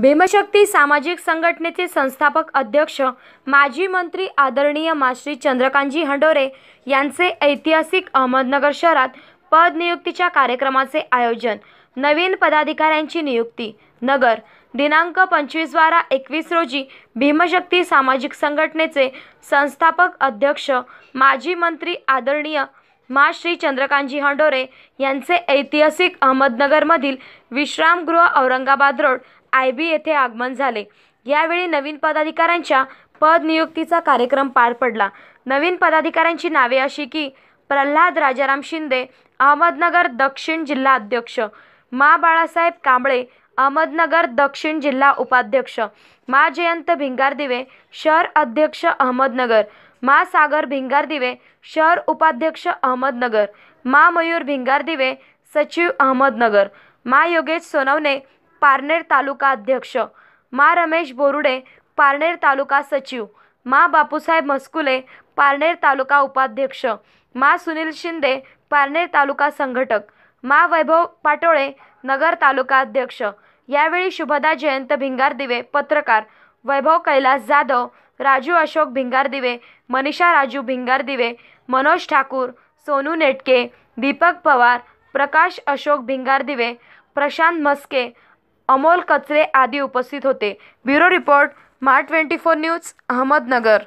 भीमशक्ती सामाजिक संघटनेचे संस्थापक अध्यक्ष माजी मंत्री आदरणीय माश्री चंद्रकांतजी हंडोरे यांचे ऐतिहासिक अहमदनगर शहरात पदनियुक्तीच्या कार्यक्रमाचे आयोजन नवीन पदाधिकाऱ्यांची नियुक्ती नगर दिनांक पंचवीस बारा एकवीस रोजी भीमशक्ती सामाजिक संघटनेचे संस्थापक अध्यक्ष माजी मंत्री आदरणीय मा श्री चंद्रकांतजी हंडोरे यांचे ऐतिहासिक अहमदनगरमधील विश्रामगृह औरंगाबाद रोड आयबी येथे आगमन झाले यावेळी नवीन पदाधिकाऱ्यांच्या पदनियुक्तीचा कार्यक्रम पार पडला नवीन पदाधिकाऱ्यांची नावे अशी की प्रल्हाद राजाराम शिंदे अहमदनगर दक्षिण जिल्हा अध्यक्ष मा बाळासाहेब कांबळे अहमदनगर दक्षिण जिल्हा उपाध्यक्ष मा जयंत भिंगार दिवे शहर अध्यक्ष अहमदनगर मा सागर भिंगार दिवे शहर उपाध्यक्ष अहमदनगर मा मयूर भिंगार दिवे सचिव अहमदनगर मा योगेश सोनवणे पारनेर तालुका अध्यक्ष मा रमेश बोरुडे पारनेर तालुका सचिव मा बापूसाहेब मस्कुले पारनेर तालुका उपाध्यक्ष मा सुनील शिंदे पारनेर तालुका संघटक मा वैभव पाटोळे नगर तालुका अध्यक्ष यावेळी शुभदा जयंत भिंगार दिवे पत्रकार वैभव कैलास जाधव राजू अशोक भिंगार दिवे मनीषा राजू भिंगार दिवे मनोज ठाकूर सोनू नेटके दीपक पवार प्रकाश अशोक भिंगार दिवे प्रशांत म्हस्के अमोल कचरे आदी उपस्थित होते bureau report mart twenty four news Ahmednagar